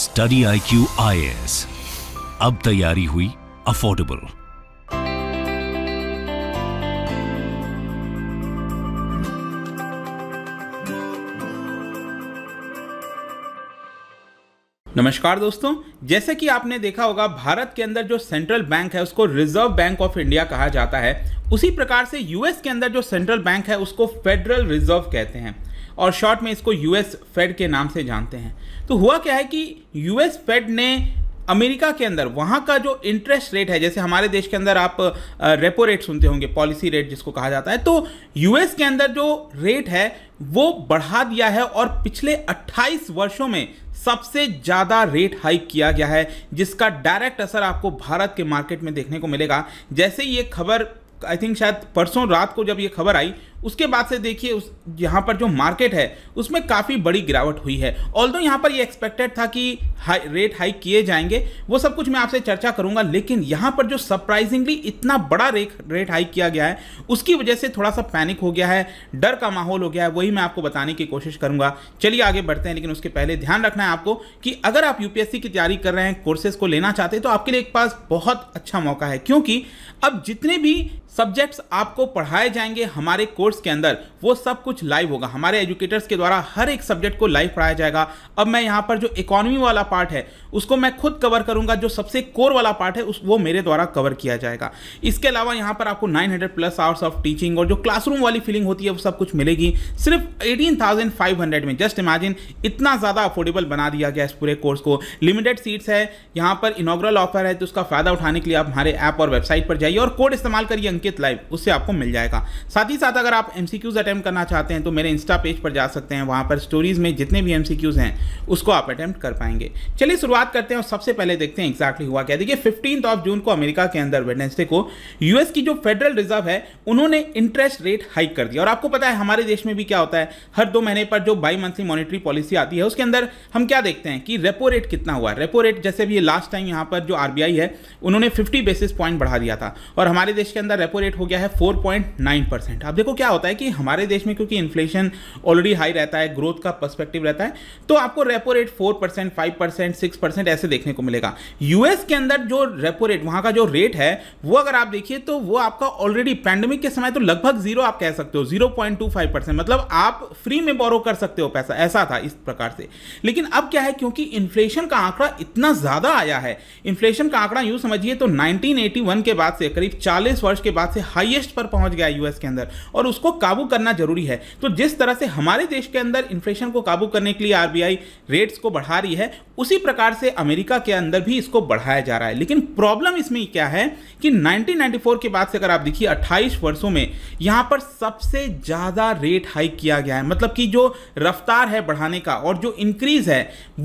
study I Q I अब तैयारी हुई अफोर्डेबल नमस्कार दोस्तों जैसे कि आपने देखा होगा भारत के अंदर जो सेंट्रल बैंक है उसको रिजर्व बैंक ऑफ इंडिया कहा जाता है उसी प्रकार से यूएस के अंदर जो सेंट्रल बैंक है उसको फेडरल रिजर्व कहते हैं और शॉर्ट में इसको यूएस फेड के नाम से जानते हैं तो हुआ क्या है कि यूएस फेड ने अमेरिका के अंदर वहाँ का जो इंटरेस्ट रेट है जैसे हमारे देश के अंदर आप रेपो रेट सुनते होंगे पॉलिसी रेट जिसको कहा जाता है तो यूएस के अंदर जो रेट है वो बढ़ा दिया है और पिछले 28 वर्षों में सबसे ज़्यादा रेट हाइक किया गया है जिसका डायरेक्ट असर आपको भारत के मार्केट में देखने को मिलेगा जैसे ये खबर आई थिंक शायद परसों रात को जब ये खबर आई उसके बाद से देखिए उस यहाँ पर जो मार्केट है उसमें काफ़ी बड़ी गिरावट हुई है ऑल दो यहाँ पर ये एक्सपेक्टेड था कि हाई रेट हाइक किए जाएंगे वो सब कुछ मैं आपसे चर्चा करूंगा लेकिन यहाँ पर जो सरप्राइजिंगली इतना बड़ा रेट रेट हाइक किया गया है उसकी वजह से थोड़ा सा पैनिक हो गया है डर का माहौल हो गया है वही मैं आपको बताने की कोशिश करूंगा चलिए आगे बढ़ते हैं लेकिन उसके पहले ध्यान रखना है आपको कि अगर आप यू की तैयारी कर रहे हैं कोर्सेज को लेना चाहते हैं तो आपके लिए एक पास बहुत अच्छा मौका है क्योंकि अब जितने भी सब्जेक्ट्स आपको पढ़ाए जाएंगे हमारे कोर्स के अंदर वो सब कुछ लाइव होगा हमारे एजुकेटर्स के द्वारा हर एक सब्जेक्ट को लाइव पढ़ाया जाएगा अब मैं यहाँ पर जो इकोनॉमी वाला पार्ट है उसको मैं खुद कवर करूँगा जो सबसे कोर वाला पार्ट है उस वो मेरे द्वारा कवर किया जाएगा इसके अलावा यहाँ पर आपको 900 प्लस आवर्स ऑफ टीचिंग और जो क्लासरूम वाली फीलिंग होती है वो सब कुछ मिलेगी सिर्फ एटीन में जस्ट इमेजिन इतना ज़्यादा अफोर्डेबल बना दिया गया इस पूरे कोर्स को लिमिटेड सीट्स है यहाँ पर इनोग्रल ऑफर है तो उसका फ़ायदा उठाने के लिए आप हमारे ऐप और वेबसाइट पर जाइए और कोड इस्तेमाल करिए अंकित अनिकेत लाइव उससे आपको मिल जाएगा साथ ही साथ अगर आप एम सी करना चाहते हैं तो मेरे इंस्टा पेज पर जा सकते हैं वहाँ पर स्टोरीज में जितने भी एम हैं उसको आप अटैम्प्ट कर पाएंगे चलिए शुरुआत करते हैं और सबसे पहले देखते हैं एक्जैक्टली हुआ क्या देखिए फिफ्टीन ऑफ जून को अमेरिका के अंदर वेडनेसडे को यूएस की जो फेडरल रिजर्व है उन्होंने इंटरेस्ट रेट हाइक कर दिया और आपको पता है हमारे देश में भी क्या होता है हर दो महीने पर जो बाई मंथली मॉनिटरी पॉलिसी आती है उसके अंदर हम क्या देखते हैं कि रेपो रेट कितना हुआ रेपो रेट जैसे भी लास्ट टाइम यहां पर जो आरबीआई है उन्होंने 50 बेसिस पॉइंट बढ़ा दिया था और हमारे देश के अंदर रेपो रेट हो गया है 4.9 परसेंट अब देखो क्या होता है कि हमारे देश में क्योंकि इन्फ्लेशन ऑलरेडी हाई रहता है ग्रोथ का पर्सपेक्टिव रहता है तो आपको repo rate 4 percent five percent six percent ऐसे देखने को मिलेगा यूएस के अंदर जो रेपो रेट वहां का जो रेट है वो अगर आप देखिए तो वो आपका ऑलरेडी पैंडमिक के समय तो लगभग जीरो आप कह सकते हो जीरो मतलब आप फ्री में बोरो कर सकते हो पैसा ऐसा था इस प्रकार से लेकिन अब क्या है क्योंकि इन्फ्लेशन का आंकड़ा इतना ज्यादा आया है इन्फ्लेशन का आंकड़ा यूं समझिए तो नाइनटीन के बाद से करीब चालीस वर्ष के बाद से हाईएस्ट पर पहुंच गया यूएस के अंदर और उसको काबू करना जरूरी है तो जिस तरह से हमारे देश के अंदर इन्फ्लेशन को काबू करने के लिए आरबीआई रेट्स को बढ़ा रही है उसी प्रकार से अमेरिका के अंदर भी इसको बढ़ाया जा रहा है लेकिन प्रॉब्लम इसमें क्या है कि 1994 के बाद से अगर आप देखिए 28 वर्षों में यहां पर सबसे ज़्यादा रेट हाइक किया गया है मतलब कि जो रफ्तार है बढ़ाने का और जो इंक्रीज है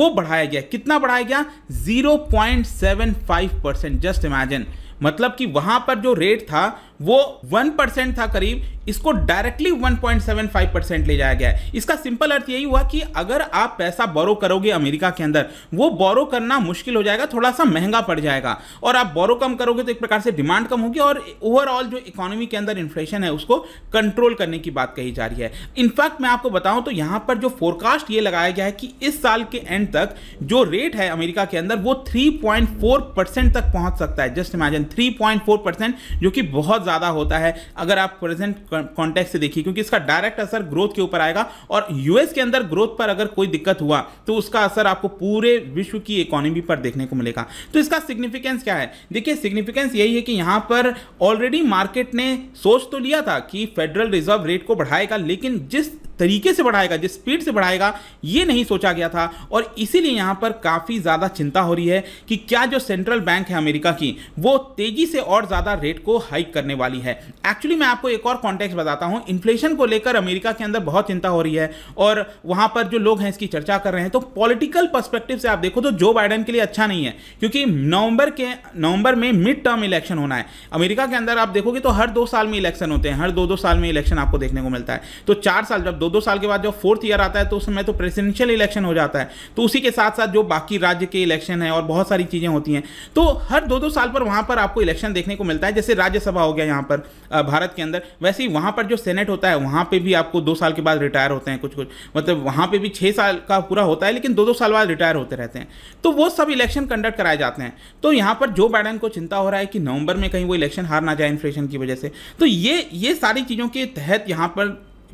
वो बढ़ाया गया कितना बढ़ाया गया 0.75 परसेंट जस्ट इमेजिन मतलब कि वहाँ पर जो रेट था वो वन परसेंट था करीब इसको डायरेक्टली 1.75 परसेंट ले जाया गया है इसका सिंपल अर्थ यही हुआ कि अगर आप पैसा बोरो करोगे अमेरिका के अंदर वो बोरो करना मुश्किल हो जाएगा थोड़ा सा महंगा पड़ जाएगा और आप बोरो कम करोगे तो एक प्रकार से डिमांड कम होगी और ओवरऑल जो इकोनॉमी के अंदर इन्फ्लेशन है उसको कंट्रोल करने की बात कही जा रही है इनफैक्ट मैं आपको बताऊं तो यहां पर जो फोरकास्ट ये लगाया गया है कि इस साल के एंड तक जो रेट है अमेरिका के अंदर वो थ्री परसेंट तक पहुंच सकता है जस्ट इमेजिन थ्री परसेंट जो कि बहुत ज़्यादा होता है अगर आप प्रेजेंट कॉन्टेक्ट से देखिए क्योंकि इसका डायरेक्ट असर ग्रोथ के ऊपर आएगा और यूएस के अंदर ग्रोथ पर अगर कोई दिक्कत हुआ तो उसका असर आपको पूरे विश्व की इकोनॉमी पर देखने को मिलेगा तो इसका सिग्निफिकेंस क्या है देखिए सिग्निफिकेंस यही है कि यहाँ पर ऑलरेडी मार्केट ने सोच तो लिया था कि फेडरल रिजर्व रेट को बढ़ाएगा लेकिन जिस तरीके से बढ़ाएगा जिस स्पीड से बढ़ाएगा ये नहीं सोचा गया था और इसीलिए यहाँ पर काफ़ी ज़्यादा चिंता हो रही है कि क्या जो सेंट्रल बैंक है अमेरिका की वो तेज़ी से और ज़्यादा रेट को हाइक करने वाली है एक्चुअली मैं आपको एक और कॉन्टेक्स बताता हूँ इन्फ्लेशन को लेकर अमेरिका के अंदर बहुत चिंता हो रही है और वहाँ पर जो लोग हैं इसकी चर्चा कर रहे हैं तो पॉलिटिकल परस्पेक्टिव से आप देखो तो जो बाइडन के लिए अच्छा नहीं है क्योंकि नवंबर के नवंबर में मिड टर्म इलेक्शन होना है अमेरिका के अंदर आप देखोगे तो हर दो साल में इलेक्शन होते हैं हर दो दो साल में इलेक्शन आपको देखने को मिलता है तो चार साल जब दो दो साल के बाद जब फोर्थ ईयर आता है तो उस समय तो प्रेसिडेंशियल इलेक्शन हो जाता है तो उसी के साथ साथ जो बाकी राज्य के इलेक्शन है और बहुत सारी चीज़ें होती हैं तो हर दो दो साल पर वहाँ पर आपको इलेक्शन देखने को मिलता है जैसे राज्यसभा हो गया यहाँ पर भारत के अंदर वैसे ही वहाँ पर जो सेनेट होता है वहाँ पर भी आपको दो साल के बाद रिटायर होते हैं कुछ कुछ मतलब वहाँ पर भी छः साल का पूरा होता है लेकिन दो दो साल बाद रिटायर होते रहते हैं तो वो सब इलेक्शन कंडक्ट कराए जाते हैं तो यहाँ पर जो बाइडन को चिंता हो रहा है कि नवंबर में कहीं वो इलेक्शन हार ना जाए इन्फ्लेशन की वजह से तो ये ये सारी चीज़ों के तहत यहाँ पर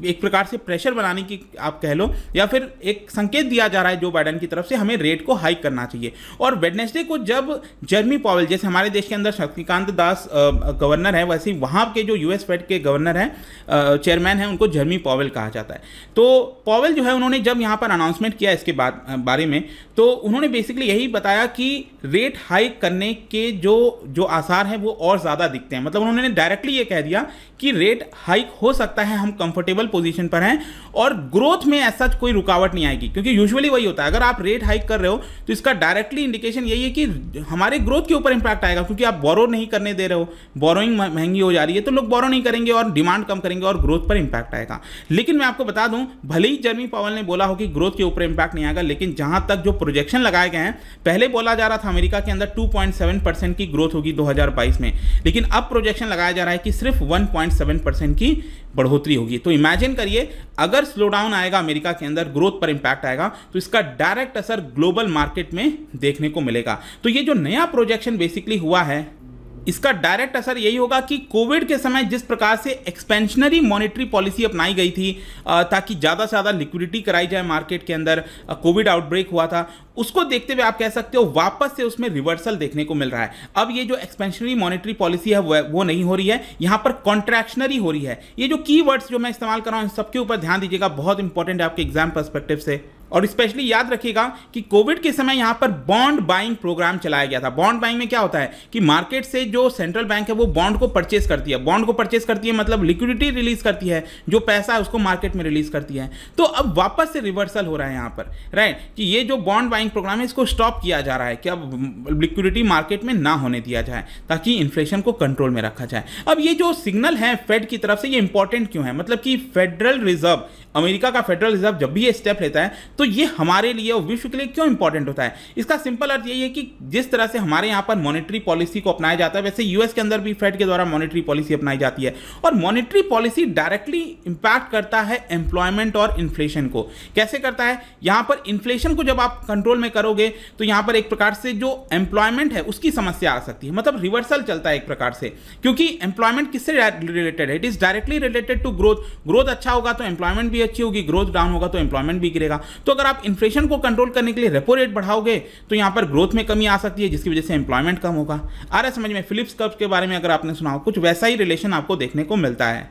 एक प्रकार से प्रेशर बनाने की आप कह लो या फिर एक संकेत दिया जा रहा है जो बाइडन की तरफ से हमें रेट को हाइक करना चाहिए और वेडनेसडे को जब जर्मी पॉवल जैसे हमारे देश के अंदर शक्तिकांत दास गवर्नर है वैसे वहाँ के जो यूएस फेड के गवर्नर हैं चेयरमैन हैं उनको जर्मी पॉवल कहा जाता है तो पॉवल जो है उन्होंने जब यहाँ पर अनाउंसमेंट किया इसके बाद बारे में तो उन्होंने बेसिकली यही बताया कि रेट हाइक करने के जो जो आसार हैं वो और ज़्यादा दिखते हैं मतलब उन्होंने डायरेक्टली ये कह दिया कि रेट हाइक हो सकता है हम कंफर्टेबल स्टेबल पोजीशन पर हैं और ग्रोथ में ऐसा कोई रुकावट नहीं आएगी क्योंकि यूजुअली वही होता है अगर आप रेट हाइक कर रहे हो तो इसका डायरेक्टली इंडिकेशन यही है कि हमारे ग्रोथ के ऊपर इंपैक्ट आएगा क्योंकि आप बोरो नहीं करने दे रहे हो बोरोइंग महंगी हो जा रही है तो लोग बोरो नहीं करेंगे और डिमांड कम करेंगे और ग्रोथ पर इंपैक्ट आएगा लेकिन मैं आपको बता दूं भले ही जर्मी पवल ने बोला हो कि ग्रोथ के ऊपर इंपैक्ट नहीं आएगा लेकिन जहां तक जो प्रोजेक्शन लगाए गए हैं पहले बोला जा रहा था अमेरिका के अंदर टू की ग्रोथ होगी दो में लेकिन अब प्रोजेक्शन लगाया जा रहा है कि सिर्फ वन की बढ़ोतरी होगी तो इमेज इमेजिन करिए अगर स्लो डाउन आएगा अमेरिका के अंदर ग्रोथ पर इंपैक्ट आएगा तो इसका डायरेक्ट असर ग्लोबल मार्केट में देखने को मिलेगा तो ये जो नया प्रोजेक्शन बेसिकली हुआ है इसका डायरेक्ट असर यही होगा कि कोविड के समय जिस प्रकार से एक्सपेंशनरी मॉनेटरी पॉलिसी अपनाई गई थी ताकि ज़्यादा से ज़्यादा लिक्विडिटी कराई जाए मार्केट के अंदर कोविड आउटब्रेक हुआ था उसको देखते हुए आप कह सकते हो वापस से उसमें रिवर्सल देखने को मिल रहा है अब ये जो एक्सपेंशनरी मॉनेटरी पॉलिसी है वो नहीं हो रही है यहां पर कॉन्ट्रैक्शनरी हो रही है ये जो की जो मैं इस्तेमाल कर रहा इन सबके ऊपर ध्यान दीजिएगा बहुत इंपॉर्टेंट है आपके एग्जाम परस्पेक्टिव से और स्पेशली याद रखिएगा कि कोविड के समय यहां पर बॉन्ड बाइंग प्रोग्राम चलाया गया था बॉन्ड बाइंग में क्या होता है कि मार्केट से जो सेंट्रल बैंक है वो बॉन्ड को परचेस करती है बॉन्ड को परचेस करती है मतलब लिक्विडिटी रिलीज करती है जो पैसा है उसको मार्केट में रिलीज करती है तो अब वापस से रिवर्सल हो रहा है यहां पर राइट कि ये जो बॉन्ड बाइंग बाइंग प्रोग्राम है इसको स्टॉप किया जा रहा है कि अब लिक्विडिटी मार्केट में ना होने दिया जाए ताकि इन्फ्लेशन को कंट्रोल में रखा जाए अब ये जो सिग्नल है फेड की तरफ से ये इंपॉर्टेंट क्यों है मतलब कि फेडरल रिजर्व अमेरिका का फेडरल रिजर्व जब भी ये स्टेप लेता है तो ये हमारे लिए और विश्व के लिए क्यों इंपॉर्टेंट होता है इसका सिंपल अर्थ यही है कि जिस तरह से हमारे यहाँ पर मॉनेटरी पॉलिसी को अपनाया जाता है वैसे यूएस के अंदर भी फेड के द्वारा मॉनेटरी पॉलिसी अपनाई जाती है और मॉनेटरी पॉलिसी डायरेक्टली इंपैक्ट करता है एम्प्लॉयमेंट और इन्फ्लेशन को कैसे करता है यहाँ पर इन्फ्लेशन को जब आप कंट्रोल पेरोल में करोगे तो यहां पर एक प्रकार से जो एम्प्लॉयमेंट है उसकी समस्या आ सकती है मतलब रिवर्सल चलता है एक प्रकार से क्योंकि एम्प्लॉयमेंट किससे रिलेटेड है it is directly related to growth growth अच्छा होगा तो एम्प्लॉयमेंट भी अच्छी होगी ग्रोथ डाउन होगा तो एम्प्लॉयमेंट भी गिरेगा तो अगर आप इन्फ्लेशन को कंट्रोल करने के लिए रेपो रेट बढ़ाओगे तो यहां पर ग्रोथ में कमी आ सकती है जिसकी वजह से एम्प्लॉयमेंट कम होगा आ रहा समझ में फिलिप्स कर्व के बारे में अगर आपने सुना हो कुछ वैसा ही रिलेशन आपको देखने को मिलता है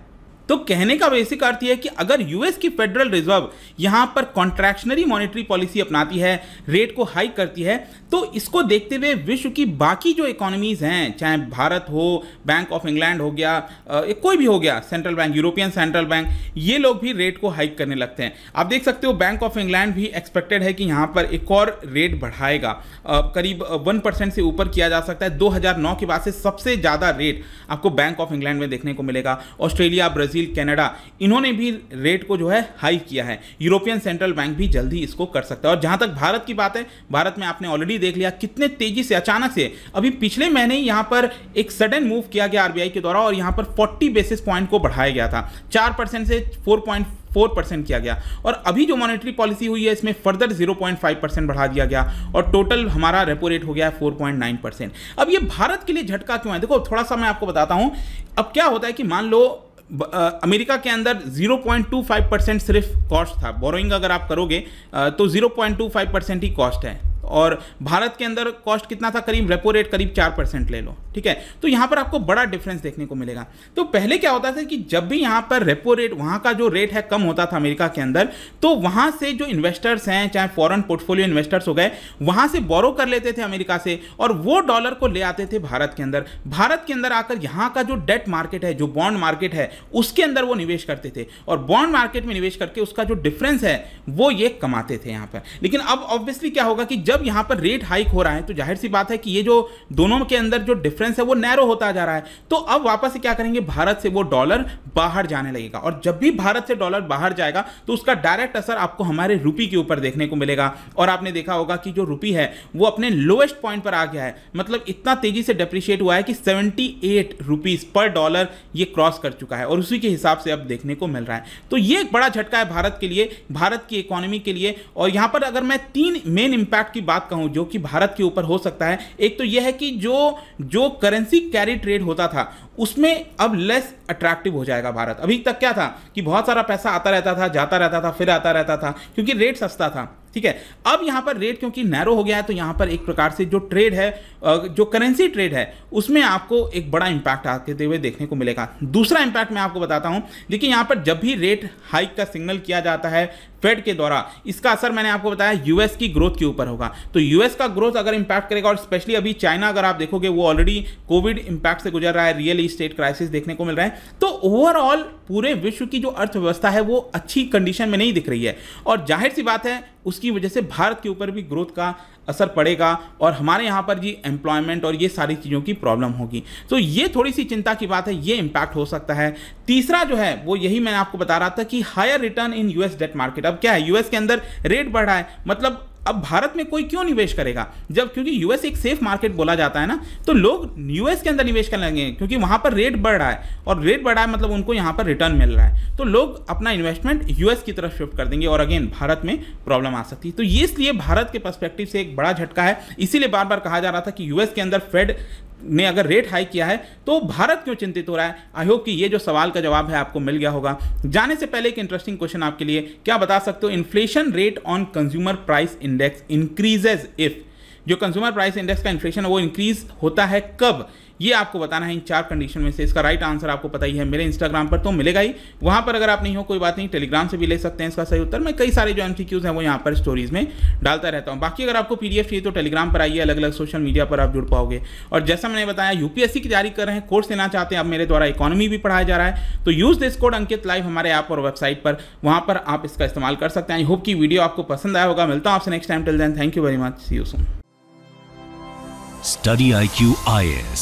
तो कहने का बेसिक अर्थ यह कि अगर यूएस की फेडरल रिजर्व यहां पर कॉन्ट्रैक्शनरी मॉनेटरी पॉलिसी अपनाती है रेट को हाई करती है तो इसको देखते हुए विश्व की बाकी जो इकोनॉमीज हैं चाहे भारत हो बैंक ऑफ इंग्लैंड हो गया कोई भी हो गया central bank European central bank ये लोग भी रेट को हाइक करने लगते हैं आप देख सकते हो बैंक ऑफ इंग्लैंड भी एक्सपेक्टेड है कि यहां पर एक और रेट बढ़ाएगा करीब वन परसेंट से ऊपर किया जा सकता है दो के बाद से सबसे ज़्यादा रेट आपको बैंक ऑफ इंग्लैंड में देखने को मिलेगा ऑस्ट्रेलिया ब्राजील ब्राज़ील कनाडा इन्होंने भी रेट को जो है हाई किया है यूरोपियन सेंट्रल बैंक भी जल्दी इसको कर सकता है और जहां तक भारत की बात है भारत में आपने ऑलरेडी देख लिया कितने तेजी से अचानक से अभी पिछले महीने ही यहां पर एक सडन मूव किया गया आरबीआई के द्वारा और यहां पर 40 बेसिस पॉइंट को बढ़ाया गया था 4 परसेंट से 4.4 फोर परसेंट किया गया और अभी जो मॉनेटरी पॉलिसी हुई है इसमें फर्दर 0.5 परसेंट बढ़ा दिया गया और टोटल हमारा रेपो रेट हो गया है फोर अब ये भारत के लिए झटका क्यों है देखो थोड़ा सा मैं आपको बताता हूं अब क्या होता है कि मान लो अमेरिका के अंदर 0.25 परसेंट सिर्फ कॉस्ट था बोरोइंग अगर आप करोगे तो 0.25 परसेंट ही कॉस्ट है और भारत के अंदर कॉस्ट कितना था करीब रेपो रेट करीब चार परसेंट ले लो ठीक है तो यहाँ पर आपको बड़ा डिफरेंस देखने को मिलेगा तो पहले क्या होता था कि जब भी यहाँ पर रेपो रेट वहाँ का जो रेट है कम होता था अमेरिका के अंदर तो वहाँ से जो इन्वेस्टर्स हैं चाहे फॉरन पोर्टफोलियो इन्वेस्टर्स हो गए वहाँ से बोरो कर लेते थे अमेरिका से और वो डॉलर को ले आते थे भारत के अंदर भारत के अंदर आकर यहाँ का जो डेट मार्केट है जो बॉन्ड मार्केट है उसके अंदर वो निवेश करते थे और बॉन्ड मार्केट में निवेश करके उसका जो डिफरेंस है वो ये कमाते थे यहाँ पर लेकिन अब ऑब्वियसली क्या होगा कि जब जब यहाँ पर रेट हाइक हो रहा है तो जाहिर सी बात है कि ये जो दोनों के अंदर जो डिफरेंस है वो नैरो होता जा रहा है तो अब वापस क्या करेंगे भारत से वो डॉलर बाहर जाने लगेगा और जब भी भारत से डॉलर बाहर जाएगा तो उसका डायरेक्ट असर आपको हमारे रुपी के ऊपर देखने को मिलेगा और आपने देखा होगा कि जो रुपी है वो अपने लोएस्ट पॉइंट पर आ गया है मतलब इतना तेजी से डिप्रिशिएट हुआ है कि seventy eight rupees per dollar ये क्रॉस कर चुका है और उसी के हिसाब से अब देखने को मिल रहा है तो ये एक बड़ा झटका है भारत के लिए भारत की इकोनॉमी के लिए और यहाँ पर अगर मैं तीन मेन इंपैक्ट की बात कहूँ जो कि भारत के ऊपर हो सकता है एक तो यह है कि जो जो करेंसी कैरी ट्रेड होता था उसमें अब लेस अट्रैक्टिव हो जाएगा जाएगा भारत अभी तक क्या था कि बहुत सारा पैसा आता रहता था जाता रहता था फिर आता रहता था क्योंकि रेट सस्ता था ठीक है अब यहाँ पर रेट क्योंकि नैरो हो गया है तो यहाँ पर एक प्रकार से जो ट्रेड है जो करेंसी ट्रेड है उसमें आपको एक बड़ा इंपैक्ट आते हुए देखने को मिलेगा दूसरा इंपैक्ट मैं आपको बताता हूँ देखिए यहाँ पर जब भी रेट हाइक का सिग्नल किया जाता है फेड के द्वारा इसका असर मैंने आपको बताया यूएस की ग्रोथ के ऊपर होगा तो यूएस का ग्रोथ अगर इंपैक्ट करेगा और स्पेशली अभी चाइना अगर आप देखोगे वो ऑलरेडी कोविड इंपैक्ट से गुजर रहा है रियल इस्टेट क्राइसिस देखने को मिल रहा है तो ओवरऑल पूरे विश्व की जो अर्थव्यवस्था है वो अच्छी कंडीशन में नहीं दिख रही है और जाहिर सी बात है उसकी वजह से भारत के ऊपर भी ग्रोथ का असर पड़ेगा और हमारे यहाँ पर जी एम्प्लॉयमेंट और ये सारी चीज़ों की प्रॉब्लम होगी तो ये थोड़ी सी चिंता की बात है ये इम्पैक्ट हो सकता है तीसरा जो है वो यही मैं आपको बता रहा था कि higher return in US debt market अब क्या है यूएस के अंदर रेट बढ़ रहा है मतलब अब भारत में कोई क्यों निवेश करेगा जब क्योंकि यूएस एक सेफ मार्केट बोला जाता है ना तो लोग यूएस के अंदर निवेश करने लगे क्योंकि वहां पर रेट बढ़ रहा है और रेट बढ़ रहा है मतलब उनको यहां पर रिटर्न मिल रहा है तो लोग अपना इन्वेस्टमेंट यूएस की तरफ शिफ्ट कर देंगे और अगेन भारत में प्रॉब्लम आ सकती है तो ये इसलिए भारत के परस्पेक्टिव से एक बड़ा झटका है इसीलिए बार बार कहा जा रहा था कि यूएस के अंदर फेड ने अगर रेट हाई किया है तो भारत क्यों चिंतित हो रहा है आई होप कि ये जो सवाल का जवाब है आपको मिल गया होगा जाने से पहले एक इंटरेस्टिंग क्वेश्चन आपके लिए क्या बता सकते हो inflation rate on consumer price index increases if जो कंज्यूमर प्राइस इंडेक्स का इन्फ्लेशन है वो इंक्रीज होता है कब ये आपको बताना है इन चार कंडीशन में से इसका राइट आंसर आपको पता ही है मेरे इंस्टाग्राम पर तो मिलेगा ही वहां पर अगर आप नहीं हो कोई बात नहीं टेलीग्राम से भी ले सकते हैं इसका सही उत्तर मैं कई सारे जो एम हैं वो यहाँ पर स्टोरीज में डालता रहता हूँ बाकी अगर आपको पीडीएफ चाहिए तो टेलीग्राम पर आइए अलग अलग सोशल मीडिया पर आप जुड़ पाओगे और जैसा मैंने बताया यूपीएससी की तैयारी कर रहे हैं कोर्स लेना चाहते हैं आप मेरे द्वारा इकोनॉमी भी पढ़ाया जा रहा है तो use this code Ankit live हमारे ऐप और वेबसाइट पर वहां पर आप इसका इस्तेमाल कर सकते हैं आई होप की वीडियो आपको पसंद आया होगा मिलता हूँ आपसे next time till then thank you very much see you soon Study IQ IS